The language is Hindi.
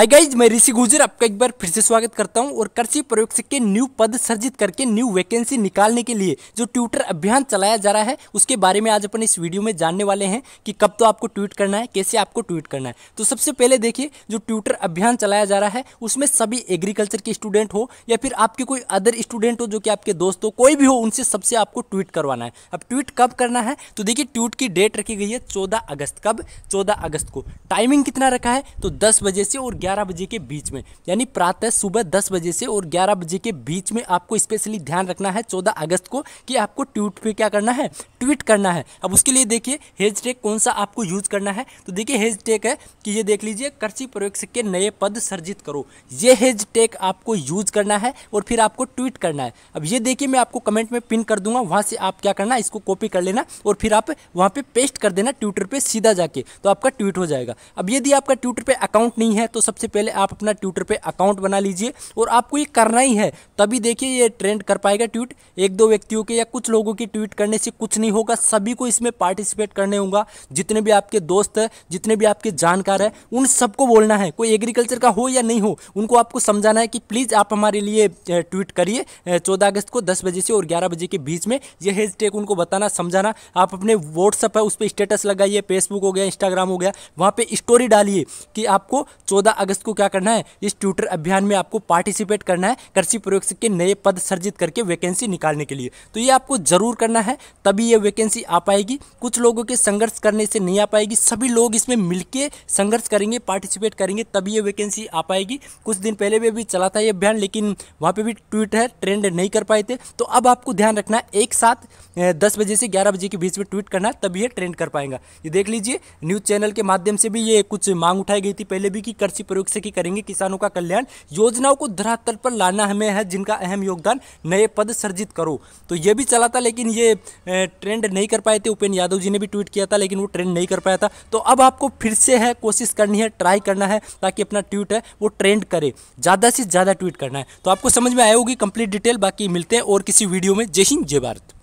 हाय गाइज मैं ऋषि गुजर आपका एक बार फिर से स्वागत करता हूं और कृषि प्रयोग के न्यू पद सर्जित करके न्यू वैकेंसी निकालने के लिए जो ट्विटर अभियान चलाया जा रहा है उसके बारे में आज अपन इस वीडियो में जानने वाले हैं कि कब तो आपको ट्वीट करना है कैसे आपको ट्वीट करना है तो सबसे पहले देखिए जो ट्विटर अभियान चलाया जा रहा है उसमें सभी एग्रीकल्चर के स्टूडेंट हो या फिर आपके कोई अदर स्टूडेंट हो जो कि आपके दोस्त हो कोई भी हो उनसे सबसे आपको ट्वीट करवाना है अब ट्वीट कब करना है तो देखिए ट्वीट की डेट रखी गई है चौदह अगस्त कब चौदह अगस्त को टाइमिंग कितना रखा है तो दस बजे से और ग्यारह बजे के बीच में यानी प्रातः सुबह दस बजे से और ग्यारह बजे के बीच में आपको स्पेशली ध्यान रखना है चौदह अगस्त को कि आपको ट्वीट पे क्या करना है ट्वीट करना है अब उसके लिए देखिए हेज टैग कौन सा आपको यूज करना है तो देखिए हेज टैग है कि ये देख लीजिए कृषि पर्यवेक्षक के नए पद सर्जित करो ये हेज टैग आपको यूज करना है और फिर आपको ट्वीट करना है अब ये देखिए मैं आपको कमेंट में पिन कर दूंगा वहां से आप क्या करना इसको कॉपी कर लेना और फिर आप वहां पे पेस्ट कर देना ट्विटर पे सीधा जाके तो आपका ट्वीट हो जाएगा अब यदि आपका ट्विटर पे अकाउंट नहीं है तो सबसे पहले आप अपना ट्विटर पर अकाउंट बना लीजिए और आपको ये करना ही है तभी देखिए ये ट्रेंड कर पाएगा ट्वीट एक दो व्यक्तियों के या कुछ लोगों की ट्वीट करने से कुछ नहीं होगा सभी को इसमें पार्टिसिपेट करने होगा जितने भी आपके दोस्त हैं जितने भी आपके जानकार हैं उन सबको बोलना है कोई एग्रीकल्चर का हो या नहीं हो उनको आपको समझाना है कि प्लीज़ आप हमारे लिए ट्वीट करिए चौदह अगस्त को दस बजे से और ग्यारह बजे के बीच में यह हैशटैग उनको बताना समझाना आप अपने व्हाट्सअप है उस पर स्टेटस लगाइए फेसबुक हो गया इंस्टाग्राम हो गया वहाँ पर स्टोरी डालिए कि आपको चौदह अगस्त को क्या करना है इस ट्यूटर अभियान में आपको पार्टिसिपेट करना है कृषि प्रयोग के नए पद सर्जित करके वैकेंसी निकालने के लिए तो ये आपको जरूर करना है तभी ये वैकेंसी आ पाएगी कुछ लोगों के संघर्ष करने से नहीं आ पाएगी सभी लोग इसमें मिलकर संघर्ष करेंगे पार्टिसिपेट करेंगे तभी ये वैकेंसी आ पाएगी कुछ दिन पहले भी अभी चला था ये अभियान लेकिन वहाँ पर भी ट्विटर ट्रेंड नहीं कर पाए थे तो अब आपको ध्यान रखना है एक साथ दस बजे से ग्यारह बजे के बीच में ट्वीट करना है तभी ये ट्रेंड कर पाएगा ये देख लीजिए न्यूज़ चैनल के माध्यम से भी ये कुछ मांग उठाई गई थी पहले भी कि कृषि प्रयोग से की करेंगे किसानों का कल्याण योजनाओं को धरातल पर लाना हमें है जिनका अहम योगदान नए पद सर्जित करो तो ये भी चला था लेकिन ये ट्रेंड नहीं कर पाए थे उपेन्द्र यादव जी ने भी ट्वीट किया था लेकिन वो ट्रेंड नहीं कर पाया था तो अब आपको फिर से है कोशिश करनी है ट्राई करना है ताकि अपना ट्वीट है वो ट्रेंड करे ज़्यादा से ज़्यादा ट्वीट करना है तो आपको समझ में आए होगी कंप्लीट डिटेल बाकी मिलते हैं और किसी वीडियो में जय हिंद जय भारत